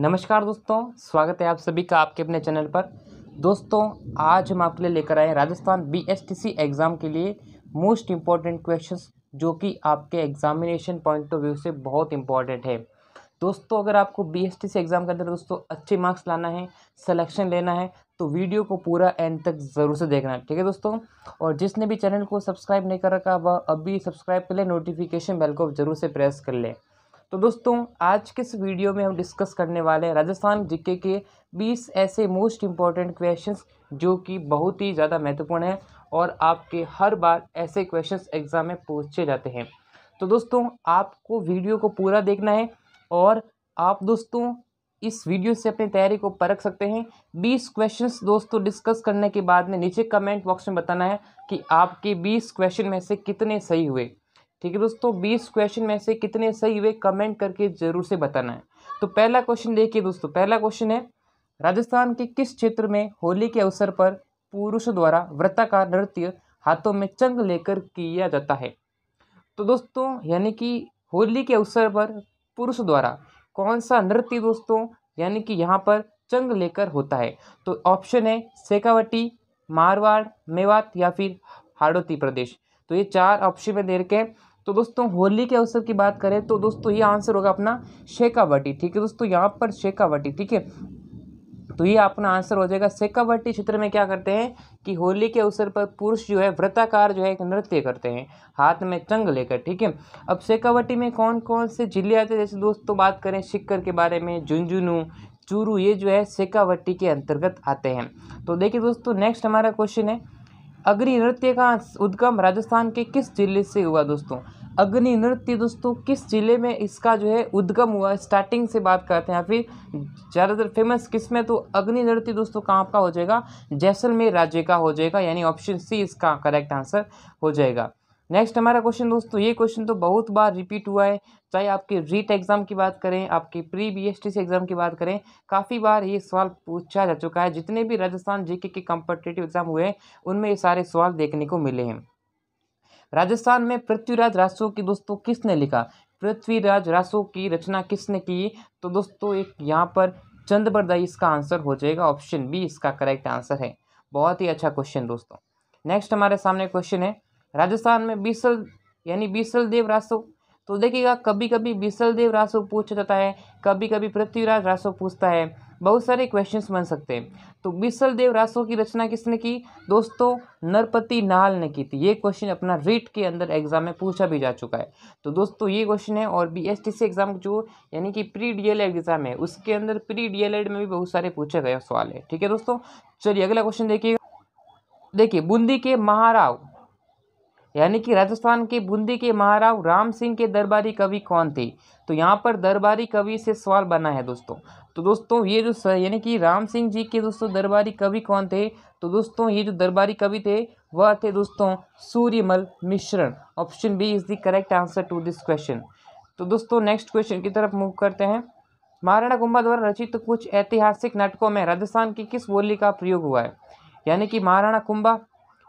नमस्कार दोस्तों स्वागत है आप सभी का आपके अपने चैनल पर दोस्तों आज हम आपके लिए लेकर आए राजस्थान बीएसटीसी एग्ज़ाम के लिए मोस्ट इम्पॉर्टेंट क्वेश्चंस जो कि आपके एग्जामिनेशन पॉइंट ऑफ व्यू से बहुत इंपॉर्टेंट है दोस्तों अगर आपको बीएसटीसी एग्ज़ाम के अंदर दोस्तों अच्छे मार्क्स लाना है सलेक्शन लेना है तो वीडियो को पूरा एंड तक ज़रूर से देखना ठीक है दोस्तों और जिसने भी चैनल को सब्सक्राइब नहीं कर रखा वह अभी सब्सक्राइब कर ले नोटिफिकेशन बेल को ज़रूर से प्रेस कर लें तो दोस्तों आज के इस वीडियो में हम डिस्कस करने वाले हैं राजस्थान जीके के 20 ऐसे मोस्ट इम्पॉर्टेंट क्वेश्चंस जो कि बहुत ही ज़्यादा महत्वपूर्ण है और आपके हर बार ऐसे क्वेश्चंस एग्ज़ाम में पूछे जाते हैं तो दोस्तों आपको वीडियो को पूरा देखना है और आप दोस्तों इस वीडियो से अपनी तैयारी को परख सकते हैं बीस क्वेश्चंस दोस्तों डिस्कस करने के बाद में नीचे कमेंट बॉक्स में बताना है कि आपके बीस क्वेश्चन में से कितने सही हुए ठीक है दोस्तों बीस क्वेश्चन में से कितने सही हुए कमेंट करके ज़रूर से बताना है तो पहला क्वेश्चन देखिए दोस्तों पहला क्वेश्चन है राजस्थान के किस क्षेत्र में होली के अवसर पर पुरुषों द्वारा व्रताकार नृत्य हाथों में चंग लेकर किया जाता है तो दोस्तों यानी कि होली के अवसर पर पुरुष द्वारा कौन सा नृत्य दोस्तों यानी कि यहाँ पर चंग लेकर होता है तो ऑप्शन है सेकावटी मारवाड़ मेवात या फिर हाड़ोती प्रदेश तो ये चार ऑप्शन में दे रखे हैं तो दोस्तों होली के अवसर की बात करें तो दोस्तों ये आंसर होगा अपना शेखावटी ठीक है दोस्तों यहाँ पर शेखावटी ठीक है तो ये अपना आंसर हो जाएगा शेखावटी क्षेत्र में क्या करते हैं कि होली के अवसर पर पुरुष जो है व्रताकार जो है एक नृत्य करते हैं हाथ में चंग लेकर ठीक है अब शेखावटी में कौन कौन से जिले आते हैं जैसे दोस्तों बात करें शिक्कर के बारे में झुंझुनू चूरू ये जो है शेखावटी के अंतर्गत आते हैं तो देखिए दोस्तों नेक्स्ट हमारा क्वेश्चन है अग्रि नृत्य का उद्गम राजस्थान के किस जिले से हुआ दोस्तों अग्नि नृत्य दोस्तों किस ज़िले में इसका जो है उद्गम हुआ स्टार्टिंग से बात करते हैं या फिर ज़्यादातर फेमस किस में तो अग्नि नृत्य दोस्तों कहाँ का हो जाएगा जैसलमेर राज्य का हो जाएगा यानी ऑप्शन सी इसका करेक्ट आंसर हो जाएगा नेक्स्ट हमारा क्वेश्चन दोस्तों ये क्वेश्चन तो बहुत बार रिपीट हुआ है चाहे आपके रीट एग्ज़ाम की बात करें आपके pre B S T C exam की बात करें काफ़ी बार ये सवाल पूछा जा चुका है जितने भी राजस्थान जीके के कॉम्पिटेटिव एग्ज़ाम हुए हैं उनमें ये सारे सवाल देखने को मिले हैं राजस्थान में पृथ्वीराज रासो की दोस्तों किसने लिखा पृथ्वीराज रासो की रचना किसने की तो दोस्तों एक यहाँ पर चंद बरदाई इसका आंसर हो जाएगा ऑप्शन बी इसका करेक्ट आंसर है बहुत ही अच्छा क्वेश्चन दोस्तों नेक्स्ट हमारे सामने क्वेश्चन है राजस्थान में बीसल यानी बीसल देव रासो तो देखिएगा कभी कभी बीसल देव रासो पूछ जाता है कभी कभी पृथ्वीराज रासो पूछता है बहुत सारे क्वेश्चन बन सकते हैं तो बिसल देव रासो की रचना किसने की दोस्तों नरपति नाल ने की थी ये क्वेश्चन अपना रीट के अंदर एग्जाम में पूछा भी जा चुका है तो दोस्तों ये क्वेश्चन है और B S T C exam जो यानी कि प्री डी एग्जाम है उसके अंदर प्री डी e में भी बहुत सारे पूछे गए सवाल है ठीक है दोस्तों चलिए अगला क्वेश्चन देखिएगा देखिए बूंदी के महाराव यानी कि राजस्थान के बूंदी के महाराव राम सिंह के दरबारी कवि कौन थे तो यहाँ पर दरबारी कवि से सवाल बना है दोस्तों तो दोस्तों ये जो यानी कि राम सिंह जी के दोस्तों दरबारी कवि कौन थे तो दोस्तों ये जो दरबारी कवि थे वह थे दोस्तों Suryamal Mishran option B is the correct answer to this question तो दोस्तों नेक्स्ट क्वेश्चन की तरफ मूव करते हैं महाराणा गुम्बा द्वारा रचित तो कुछ ऐतिहासिक नाटकों में राजस्थान की किस बोली का प्रयोग हुआ है यानी कि महाराणा कुंभा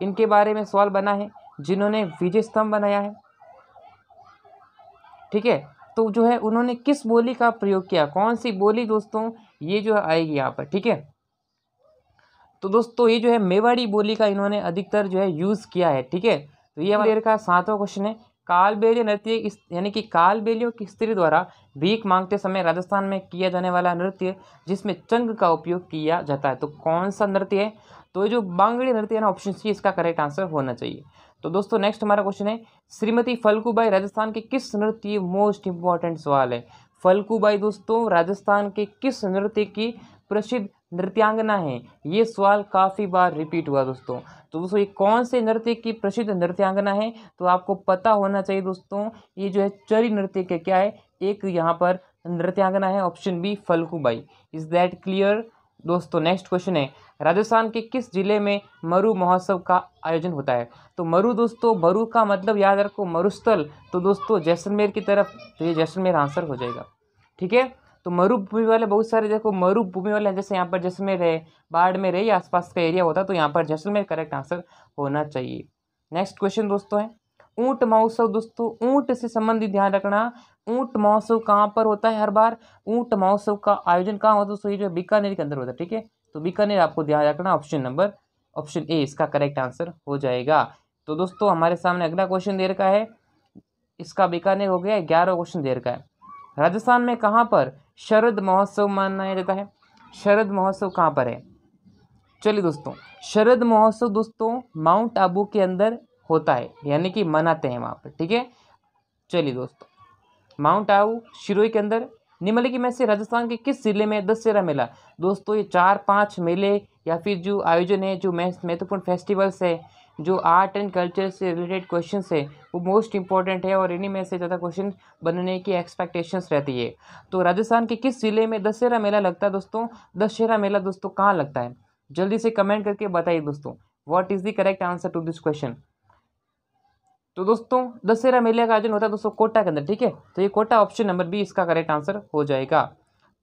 इनके बारे में सवाल बना है जिन्होंने विजय स्तंभ बनाया है ठीक है तो जो है उन्होंने किस बोली का प्रयोग किया कौन सी बोली दोस्तों ये जो है आएगी यहाँ पर ठीक है तो दोस्तों ये जो है मेवाड़ी बोली का इन्होंने अधिकतर जो है यूज़ किया है ठीक है तो ये हमारे का सातवा क्वेश्चन है कालबेली नृत्य यानी कि कालबेलियों की स्त्री द्वारा भीख मांगते समय राजस्थान में किया जाने वाला नृत्य जिसमें चंग का उपयोग किया जाता है तो कौन सा नृत्य है तो ये जो बांगड़ी नृत्य है ना ऑप्शन सी इसका करेक्ट आंसर होना चाहिए तो दोस्तों नेक्स्ट हमारा क्वेश्चन है श्रीमती फल्कूबाई राजस्थान के किस नृत्य मोस्ट इंपॉर्टेंट सवाल है फल्कूबाई दोस्तों राजस्थान के किस नृत्य की प्रसिद्ध नृत्यांगना है ये सवाल काफ़ी बार रिपीट हुआ दोस्तों तो दोस्तों ये कौन से नृत्य की प्रसिद्ध नृत्यांगना है तो आपको पता होना चाहिए दोस्तों ये जो है चरी नृत्य के क्या है एक यहाँ पर नृत्यांगना है option B Phalkubai is that clear दोस्तों नेक्स्ट क्वेश्चन है राजस्थान के किस जिले में मरु महोत्सव का आयोजन होता है तो मरु दोस्तों मरु का मतलब याद रखो मरुस्थल तो दोस्तों जैसलमेर की तरफ तो ये जैसलमेर आंसर हो जाएगा ठीक है तो मरुभूमि वाले बहुत सारे देखो मरुभूमि वाले हैं जैसे यहाँ पर जैसलमेर है में रहे या आसपास का एरिया होता तो यहाँ पर जैसलमेर करेक्ट आंसर होना चाहिए नेक्स्ट क्वेश्चन दोस्तों है ऊंट महोत्सव दोस्तों ऊंट से संबंधित ध्यान रखना ऊंट महोत्सव कहाँ पर होता है हर बार ऊंट महोत्सव का आयोजन कहाँ होता है दोस्तों ये जो बीकानेर के अंदर होता है ठीक है तो बीकानेर आपको ध्यान रखना ऑप्शन नंबर ऑप्शन ए इसका करेक्ट आंसर हो जाएगा तो दोस्तों हमारे सामने अगला क्वेश्चन दे रखा है इसका बीकानेर हो गया ग्यारह क्वेश्चन दे का है राजस्थान में कहाँ पर शरद महोत्सव मनाया जाता है शरद महोत्सव कहाँ पर है चलिए दोस्तों शरद महोत्सव दोस्तों माउंट आबू के अंदर होता है यानी कि मनाते हैं वहाँ पर ठीक है चलिए दोस्तों माउंट आबू शिरोई के अंदर निम्नलिखित में से राजस्थान के किस जिले में दशहरा मेला दोस्तों ये चार पाँच मेले या फिर जो आयोजन है जो महत्वपूर्ण फेस्टिवल्स है जो आर्ट एंड कल्चर से रिलेटेड क्वेश्चन है वो मोस्ट इंपॉर्टेंट है और इन्हीं में से ज़्यादा क्वेश्चन बनने की एक्सपेक्टेशंस रहती है तो राजस्थान के किस ज़िले में दशहरा मेला लगता है दोस्तों दशहरा मेला दोस्तों कहाँ लगता है जल्दी से कमेंट करके बताइए दोस्तों what is the correct answer to this question तो दोस्तों दशहरा मेले का आयोजन होता है दोस्तों कोटा के अंदर ठीक है तो ये कोटा ऑप्शन नंबर बी इसका करेक्ट आंसर हो जाएगा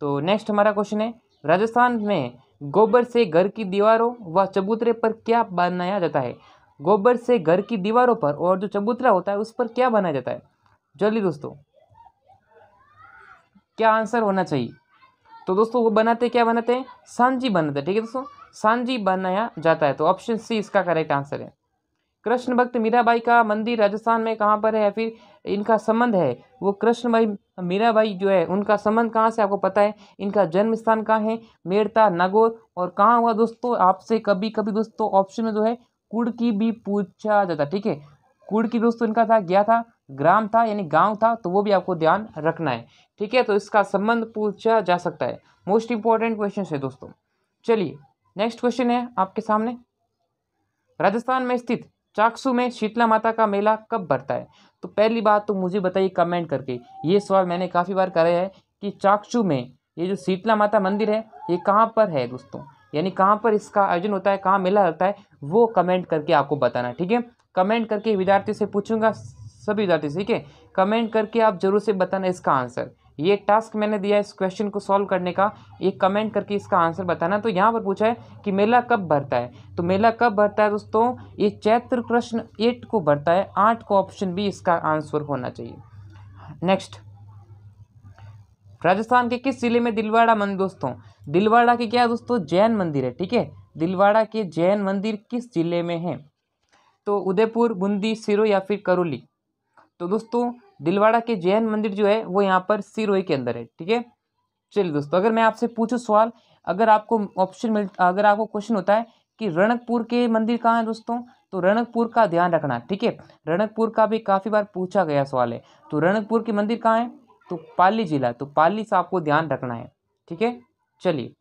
तो नेक्स्ट हमारा क्वेश्चन है राजस्थान में गोबर से घर की दीवारों व चबूतरे पर क्या बनाया जाता है गोबर से घर की दीवारों पर और जो चबूतरा होता है उस पर क्या बनाया जाता है जल्दी दोस्तों क्या आंसर होना चाहिए तो दोस्तों वो बनाते क्या बनाते हैं सांझी बनाते हैं ठीक है दोस्तों सांझी बनाया जाता है तो ऑप्शन सी इसका करेक्ट आंसर है कृष्ण भक्त मीराबाई का मंदिर राजस्थान में कहाँ पर है फिर इनका संबंध है वो कृष्ण भाई मीराबाई जो है उनका संबंध कहाँ से आपको पता है इनका जन्म स्थान कहाँ है मेड़ता नागौर और कहाँ हुआ दोस्तों आपसे कभी कभी दोस्तों ऑप्शन में जो है कुड़ की भी पूछा जाता ठीक है कुड़ की दोस्तों इनका था गया था ग्राम था यानी गांव था तो वो भी आपको ध्यान रखना है ठीक है तो इसका संबंध पूछा जा सकता है मोस्ट इंपॉर्टेंट क्वेश्चन है दोस्तों चलिए नेक्स्ट क्वेश्चन है आपके सामने राजस्थान में स्थित चाकसू में शीतला माता का मेला कब भरता है तो पहली बात तो मुझे बताइए कमेंट करके ये सवाल मैंने काफ़ी बार कराया है कि चाकसू में ये जो शीतला माता मंदिर है ये कहाँ पर है दोस्तों यानी कहाँ पर इसका आयोजन होता है कहाँ मेला लगता है वो कमेंट करके आपको बताना ठीक है कमेंट करके विद्यार्थी से पूछूंगा सभी विद्यार्थी ठीक है कमेंट करके आप जरूर से बताना इसका आंसर ये टास्क मैंने दिया इस क्वेश्चन को सॉल्व करने का ये कमेंट करके इसका आंसर बताना तो यहाँ पर पूछा है कि मेला कब भरता है तो मेला कब भरता है दोस्तों ये चैत्र कृष्ण एट को भरता है आठ को ऑप्शन बी इसका आंसर होना चाहिए नेक्स्ट राजस्थान के किस जिले में दिलवाड़ा मंदिर दोस्तों दिलवाड़ा के क्या दोस्तों जैन मंदिर है ठीक है दिलवाड़ा के जैन मंदिर किस जिले में है तो उदयपुर बूंदी सिरो या फिर करौली तो दोस्तों दिलवाड़ा के जैन मंदिर जो है वो यहाँ पर सिरोही के अंदर है ठीक है चलिए दोस्तों अगर मैं आपसे पूछूँ सवाल अगर आपको ऑप्शन मिल अगर आपको क्वेश्चन होता है कि रणकपुर के मंदिर कहाँ है दोस्तों तो रणकपुर का ध्यान रखना ठीक है रणकपुर का भी काफ़ी बार पूछा गया सवाल है तो रणकपुर के मंदिर कहाँ है तो पाली जिला तो पाली से आपको ध्यान रखना है ठीक है चलिए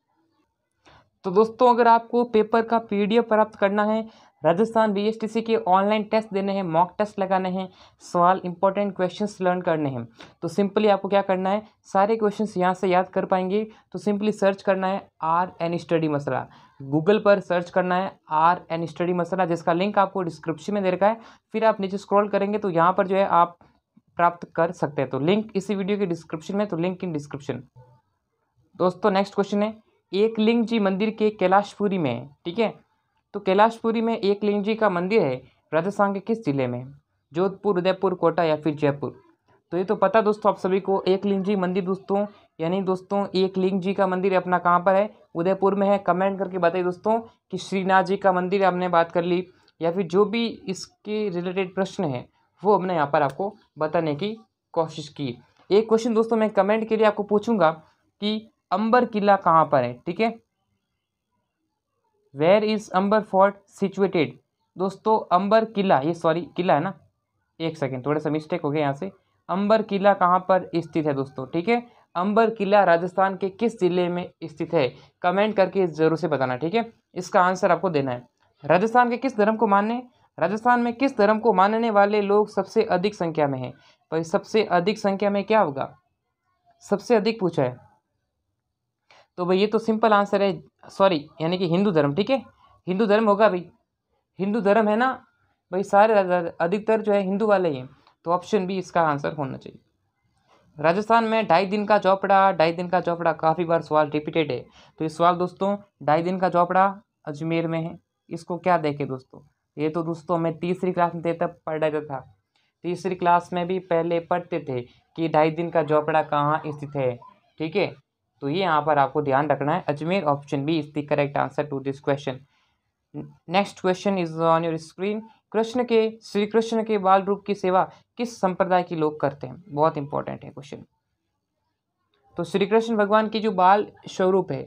तो दोस्तों अगर आपको पेपर का पीडीएफ प्राप्त करना है राजस्थान बीएसटीसी के ऑनलाइन टेस्ट देने हैं मॉक टेस्ट लगाने हैं सवाल इंपॉर्टेंट क्वेश्चंस लर्न करने हैं तो सिंपली आपको क्या करना है सारे क्वेश्चंस यहाँ से याद कर पाएंगे तो सिंपली सर्च करना है आर एन स्टडी मसला गूगल पर सर्च करना है आर एन स्टडी मसला जिसका लिंक आपको डिस्क्रिप्शन में दे रखा है फिर आप नीचे स्क्रॉल करेंगे तो यहाँ पर जो है आप प्राप्त कर सकते हैं तो लिंक इसी वीडियो के डिस्क्रिप्शन में तो लिंक इन डिस्क्रिप्शन दोस्तों नेक्स्ट क्वेश्चन है एक लिंग जी मंदिर के कैलाशपुरी में ठीक है तो कैलाशपुरी में एक लिंग जी का मंदिर है राजस्थान के किस ज़िले में जोधपुर उदयपुर कोटा या फिर जयपुर तो ये तो पता दोस्तों आप सभी को एक लिंग जी मंदिर दोस्तों यानी दोस्तों एक लिंग जी का मंदिर अपना कहाँ पर है उदयपुर में है कमेंट करके बताइए दोस्तों कि श्रीनाथ जी का मंदिर हमने बात कर ली या फिर जो भी इसके रिलेटेड प्रश्न है वो हमने यहाँ पर आपको बताने की कोशिश की एक क्वेश्चन दोस्तों मैं कमेंट के लिए आपको पूछूंगा कि अंबर किला कहाँ पर है ठीक है where is Amber fort situated दोस्तों अंबर किला ये सॉरी किला है ना एक सेकेंड थोड़ा सा मिस्टेक हो गया यहाँ से अंबर किला कहाँ पर स्थित है दोस्तों ठीक है अंबर किला राजस्थान के किस ज़िले में स्थित है कमेंट करके ज़रूर से बताना ठीक है इसका आंसर आपको देना है राजस्थान के किस धर्म को मानने राजस्थान में किस धर्म को मानने वाले लोग सबसे अधिक संख्या में हैं पर सबसे अधिक संख्या में क्या होगा सबसे अधिक पूछा है तो भाई ये तो सिंपल आंसर है सॉरी यानी कि हिंदू धर्म ठीक है हिंदू धर्म होगा भाई हिंदू धर्म है ना भाई सारे अधिकतर जो है हिंदू वाले ही हैं तो ऑप्शन बी इसका आंसर होना चाहिए राजस्थान में ढाई दिन का चौपड़ा ढाई दिन का चौपड़ा काफ़ी बार सवाल रिपीटेड है तो ये सवाल दोस्तों ढाई दिन का चौपड़ा अजमेर में है इसको क्या देखें दोस्तों ये तो दोस्तों मैं तीसरी क्लास में देता पढ़ रहा था तीसरी क्लास में भी पहले पढ़ते थे कि ढाई दिन का चौपड़ा कहाँ स्थित है ठीक है तो ये यहाँ पर आपको ध्यान रखना है Ajmer option B is the correct answer to this question next question is on your screen Krishna के श्री कृष्ण के बाल रूप की सेवा किस संप्रदाय के लोग करते हैं बहुत इंपॉर्टेंट है क्वेश्चन तो श्री कृष्ण भगवान की जो बाल स्वरूप है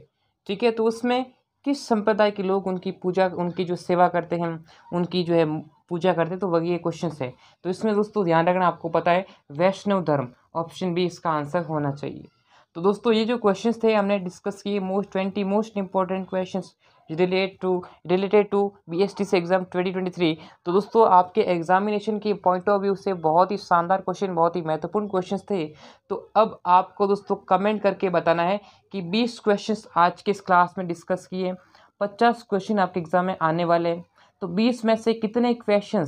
ठीक है तो उसमें किस संप्रदाय के लोग उनकी पूजा उनकी जो सेवा करते हैं उनकी जो है पूजा करते हैं तो वही क्वेश्चन है तो इसमें दोस्तों ध्यान रखना आपको पता है वैष्णव धर्म ऑप्शन बी इसका आंसर होना चाहिए तो दोस्तों ये जो क्वेश्चंस थे हमने डिस्कस किए most twenty most important questions relate to related to BST से एग्ज़ाम 2023 तो दोस्तों आपके एग्जामिनेशन के पॉइंट ऑफ व्यू से बहुत ही शानदार क्वेश्चन बहुत ही महत्वपूर्ण क्वेश्चंस थे तो अब आपको दोस्तों कमेंट करके बताना है कि बीस क्वेश्चन आज के इस क्लास में डिस्कस किए पचास क्वेश्चन आपके एग्ज़ाम में आने वाले हैं तो बीस में से कितने क्वेश्चन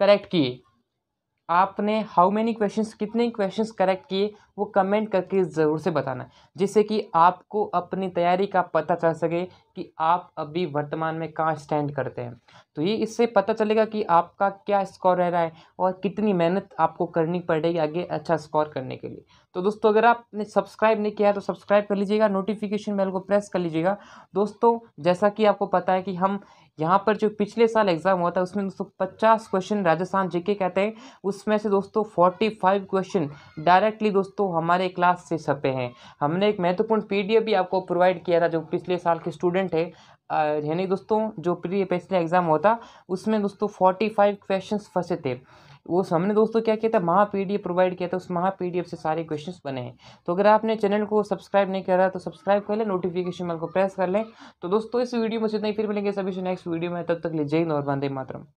करेक्ट किए आपने हाउ मैनी क्वेश्चंस कितने क्वेश्चंस करेक्ट किए वो कमेंट करके ज़रूर से बताना जिससे कि आपको अपनी तैयारी का पता चल सके कि आप अभी वर्तमान में कहाँ स्टैंड करते हैं तो ये इससे पता चलेगा कि आपका क्या स्कोर रह रहा है और कितनी मेहनत आपको करनी पड़ेगी आगे अच्छा स्कोर करने के लिए तो दोस्तों अगर आपने सब्सक्राइब नहीं किया तो सब्सक्राइब कर लीजिएगा नोटिफिकेशन बेल को प्रेस कर लीजिएगा दोस्तों जैसा कि आपको पता है कि हम यहाँ पर जो पिछले साल एग्जाम हुआ था उसमें दोस्तों पचास क्वेश्चन राजस्थान जीके कहते हैं उसमें से दोस्तों फोर्टी फाइव क्वेश्चन डायरेक्टली दोस्तों हमारे क्लास से छपे हैं हमने एक महत्वपूर्ण पीडीएफ भी आपको प्रोवाइड किया था जो पिछले साल के स्टूडेंट है यानी दोस्तों जो पिछले एग्ज़ाम हुआ था उसमें दोस्तों फोर्टी फाइव क्वेश्चन फंसे थे वो हमने दोस्तों क्या किया था महा पी प्रोवाइड किया था उस महा पी से सारे क्वेश्चन बने हैं तो अगर आपने चैनल को सब्सक्राइब नहीं करा तो सब्सक्राइब कर लें नोटिफिकेशन बेल को प्रेस कर लें तो दोस्तों इस वीडियो में इतना ही फिर मिलेंगे सभी से नेक्स्ट वीडियो में तब तक ले जय और वंदे मातरम